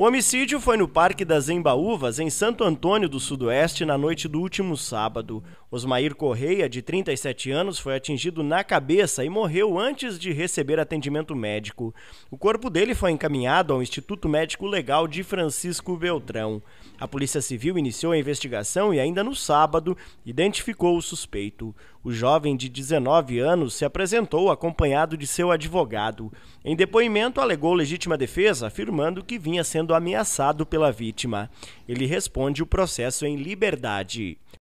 O homicídio foi no Parque das Embaúvas, em Santo Antônio do Sudoeste, na noite do último sábado. Osmair Correia, de 37 anos, foi atingido na cabeça e morreu antes de receber atendimento médico. O corpo dele foi encaminhado ao Instituto Médico Legal de Francisco Beltrão. A Polícia Civil iniciou a investigação e, ainda no sábado, identificou o suspeito. O jovem de 19 anos se apresentou acompanhado de seu advogado. Em depoimento, alegou legítima defesa, afirmando que vinha sendo sendo ameaçado pela vítima. Ele responde o processo em liberdade.